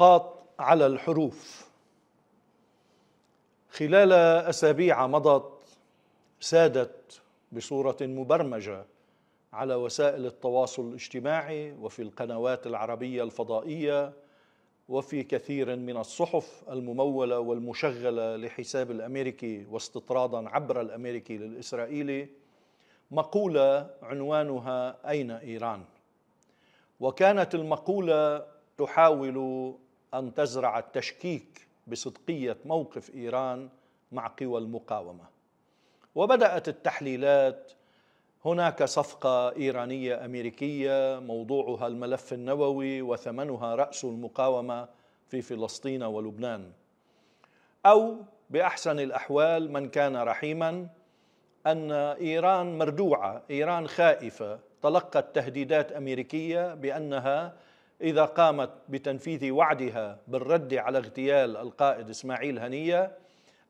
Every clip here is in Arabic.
النقاط على الحروف خلال اسابيع مضت سادت بصوره مبرمجه على وسائل التواصل الاجتماعي وفي القنوات العربيه الفضائيه وفي كثير من الصحف المموله والمشغله لحساب الامريكي واستطرادا عبر الامريكي للاسرائيلي مقوله عنوانها اين ايران وكانت المقوله تحاول أن تزرع التشكيك بصدقية موقف إيران مع قوى المقاومة وبدأت التحليلات هناك صفقة إيرانية أمريكية موضوعها الملف النووي وثمنها رأس المقاومة في فلسطين ولبنان أو بأحسن الأحوال من كان رحيما أن إيران مردوعة إيران خائفة تلقت تهديدات أمريكية بأنها إذا قامت بتنفيذ وعدها بالرد على اغتيال القائد إسماعيل هنية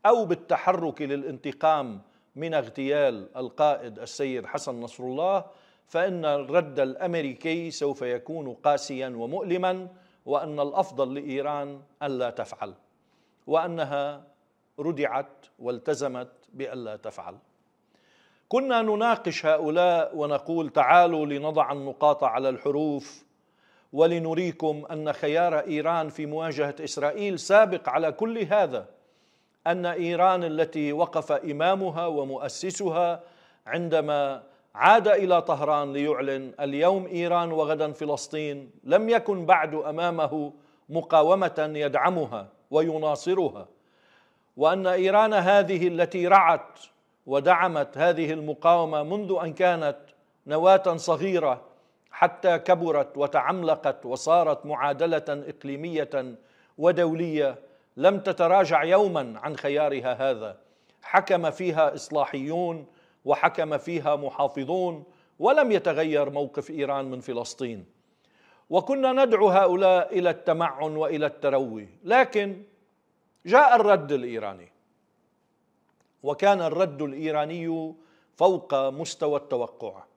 أو بالتحرك للانتقام من اغتيال القائد السيد حسن نصر الله فإن الرد الأمريكي سوف يكون قاسيا ومؤلما وأن الأفضل لإيران ألا تفعل وأنها ردعت والتزمت بألا تفعل كنا نناقش هؤلاء ونقول تعالوا لنضع النقاط على الحروف ولنريكم أن خيار إيران في مواجهة إسرائيل سابق على كل هذا أن إيران التي وقف إمامها ومؤسسها عندما عاد إلى طهران ليعلن اليوم إيران وغدا فلسطين لم يكن بعد أمامه مقاومة يدعمها ويناصرها وأن إيران هذه التي رعت ودعمت هذه المقاومة منذ أن كانت نواة صغيرة حتى كبرت وتعملقت وصارت معادله اقليميه ودوليه لم تتراجع يوما عن خيارها هذا حكم فيها اصلاحيون وحكم فيها محافظون ولم يتغير موقف ايران من فلسطين وكنا ندعو هؤلاء الى التمعن والى التروي لكن جاء الرد الايراني وكان الرد الايراني فوق مستوى التوقع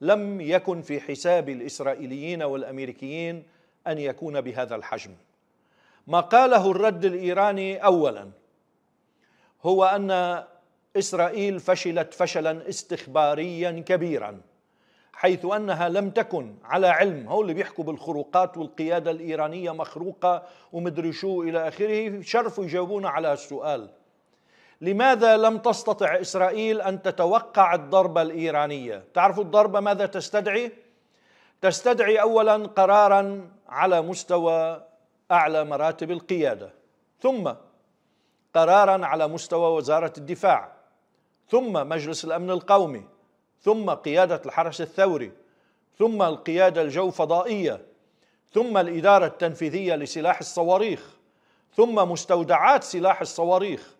لم يكن في حساب الاسرائيليين والامريكيين ان يكون بهذا الحجم ما قاله الرد الايراني اولا هو ان اسرائيل فشلت فشلا استخباريا كبيرا حيث انها لم تكن على علم هو اللي بيحكوا بالخروقات والقياده الايرانيه مخروقه ومدري شو الى اخره شرفوا يجاوبونا على السؤال لماذا لم تستطع إسرائيل أن تتوقع الضربة الإيرانية تعرفوا الضربة ماذا تستدعي؟ تستدعي أولا قرارا على مستوى أعلى مراتب القيادة ثم قرارا على مستوى وزارة الدفاع ثم مجلس الأمن القومي ثم قيادة الحرس الثوري ثم القيادة الجوفضائية ثم الإدارة التنفيذية لسلاح الصواريخ ثم مستودعات سلاح الصواريخ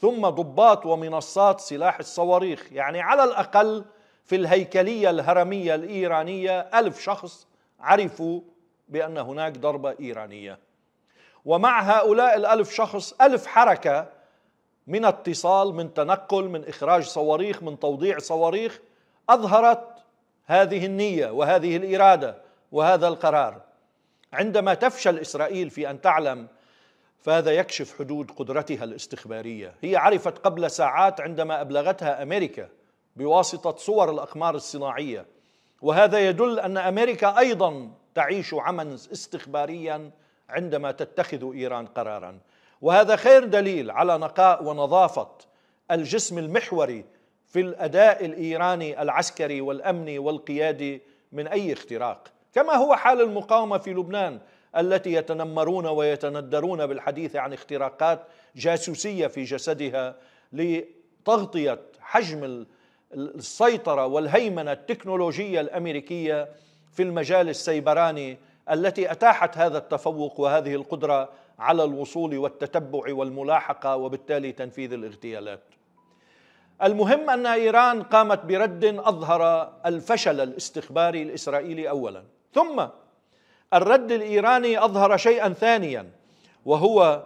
ثم ضباط ومنصات سلاح الصواريخ يعني على الأقل في الهيكلية الهرمية الإيرانية ألف شخص عرفوا بأن هناك ضربة إيرانية ومع هؤلاء الألف شخص ألف حركة من اتصال من تنقل من إخراج صواريخ من توضيع صواريخ أظهرت هذه النية وهذه الإرادة وهذا القرار عندما تفشل إسرائيل في أن تعلم فهذا يكشف حدود قدرتها الاستخباريه هي عرفت قبل ساعات عندما ابلغتها امريكا بواسطه صور الاقمار الصناعيه وهذا يدل ان امريكا ايضا تعيش عملا استخباريا عندما تتخذ ايران قرارا وهذا خير دليل على نقاء ونظافه الجسم المحوري في الاداء الايراني العسكري والامني والقيادي من اي اختراق كما هو حال المقاومه في لبنان التي يتنمرون ويتندرون بالحديث عن اختراقات جاسوسيه في جسدها لتغطيه حجم السيطره والهيمنه التكنولوجيه الامريكيه في المجال السيبراني التي اتاحت هذا التفوق وهذه القدره على الوصول والتتبع والملاحقه وبالتالي تنفيذ الاغتيالات. المهم ان ايران قامت برد اظهر الفشل الاستخباري الاسرائيلي اولا، ثم الرد الايراني اظهر شيئا ثانيا وهو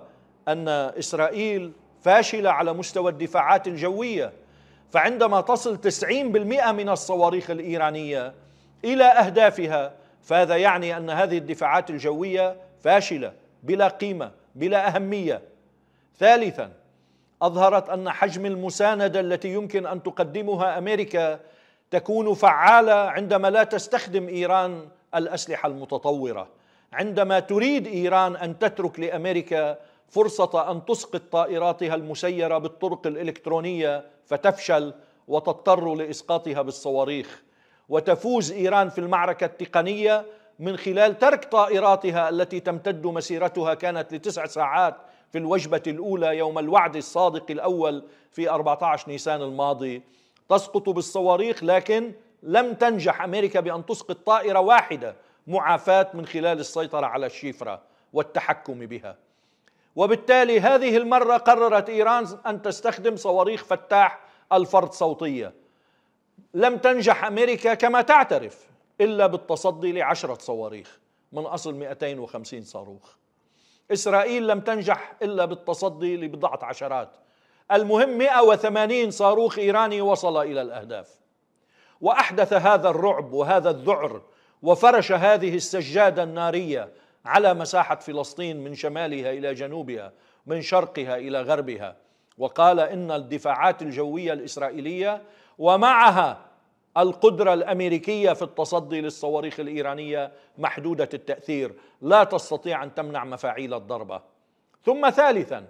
ان اسرائيل فاشله على مستوى الدفاعات الجويه فعندما تصل 90% من الصواريخ الايرانيه الى اهدافها فهذا يعني ان هذه الدفاعات الجويه فاشله بلا قيمه بلا اهميه ثالثا اظهرت ان حجم المسانده التي يمكن ان تقدمها امريكا تكون فعاله عندما لا تستخدم ايران الأسلحة المتطورة عندما تريد إيران أن تترك لأمريكا فرصة أن تسقط طائراتها المسيرة بالطرق الإلكترونية فتفشل وتضطر لإسقاطها بالصواريخ وتفوز إيران في المعركة التقنية من خلال ترك طائراتها التي تمتد مسيرتها كانت لتسع ساعات في الوجبة الأولى يوم الوعد الصادق الأول في 14 نيسان الماضي تسقط بالصواريخ لكن لم تنجح أمريكا بأن تسقط طائرة واحدة معافاة من خلال السيطرة على الشفرة والتحكم بها وبالتالي هذه المرة قررت إيران أن تستخدم صواريخ فتاح الفرد صوتية لم تنجح أمريكا كما تعترف إلا بالتصدي لعشرة صواريخ من أصل 250 صاروخ إسرائيل لم تنجح إلا بالتصدي لبضعة عشرات المهم 180 صاروخ إيراني وصل إلى الأهداف واحدث هذا الرعب وهذا الذعر وفرش هذه السجاده الناريه على مساحه فلسطين من شمالها الى جنوبها من شرقها الى غربها وقال ان الدفاعات الجويه الاسرائيليه ومعها القدره الامريكيه في التصدي للصواريخ الايرانيه محدوده التاثير لا تستطيع ان تمنع مفاعيل الضربه ثم ثالثا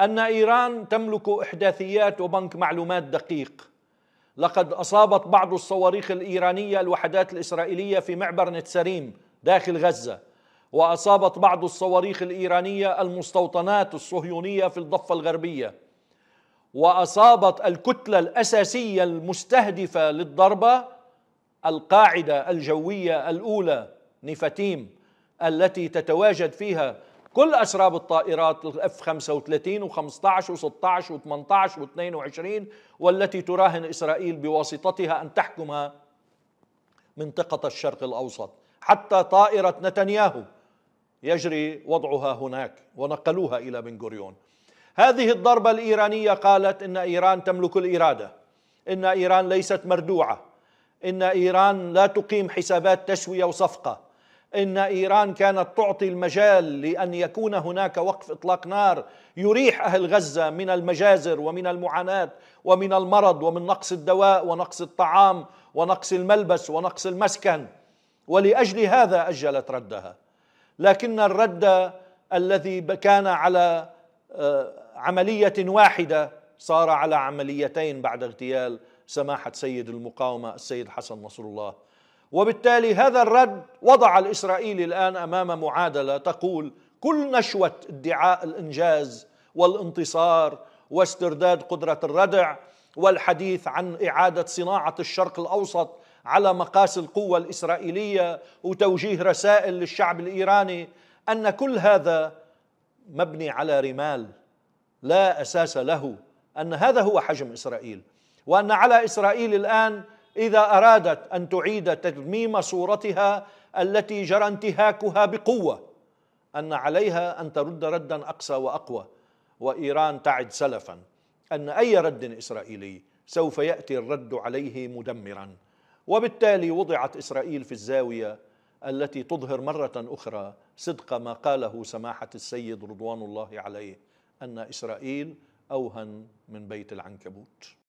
ان ايران تملك احداثيات وبنك معلومات دقيق لقد أصابت بعض الصواريخ الإيرانية الوحدات الإسرائيلية في معبر نتسريم داخل غزة وأصابت بعض الصواريخ الإيرانية المستوطنات الصهيونية في الضفة الغربية وأصابت الكتلة الأساسية المستهدفة للضربة القاعدة الجوية الأولى نفتيم التي تتواجد فيها كل أسراب الطائرات الاف 35 و15 و16 و18 و22 والتي تراهن إسرائيل بواسطتها أن تحكم منطقة الشرق الأوسط حتى طائرة نتنياهو يجري وضعها هناك ونقلوها إلى بن غوريون هذه الضربة الإيرانية قالت إن إيران تملك الإرادة إن إيران ليست مردوعة إن إيران لا تقيم حسابات تسوية وصفقة ان ايران كانت تعطي المجال لان يكون هناك وقف اطلاق نار يريح اهل غزه من المجازر ومن المعاناه ومن المرض ومن نقص الدواء ونقص الطعام ونقص الملبس ونقص المسكن ولاجل هذا اجلت ردها لكن الرد الذي كان على آه، عمليه واحده صار على عمليتين بعد اغتيال سماحه سيد المقاومه السيد حسن نصر الله وبالتالي هذا الرد وضع الإسرائيلي الآن أمام معادلة تقول كل نشوة ادعاء الإنجاز والانتصار واسترداد قدرة الردع والحديث عن إعادة صناعة الشرق الأوسط على مقاس القوة الإسرائيلية وتوجيه رسائل للشعب الإيراني أن كل هذا مبني على رمال لا أساس له أن هذا هو حجم إسرائيل وأن على إسرائيل الآن إذا أرادت أن تعيد تدميم صورتها التي جرى انتهاكها بقوة أن عليها أن ترد ردا أقسى وأقوى وإيران تعد سلفا أن أي رد إسرائيلي سوف يأتي الرد عليه مدمرا وبالتالي وضعت إسرائيل في الزاوية التي تظهر مرة أخرى صدق ما قاله سماحة السيد رضوان الله عليه أن إسرائيل أوهن من بيت العنكبوت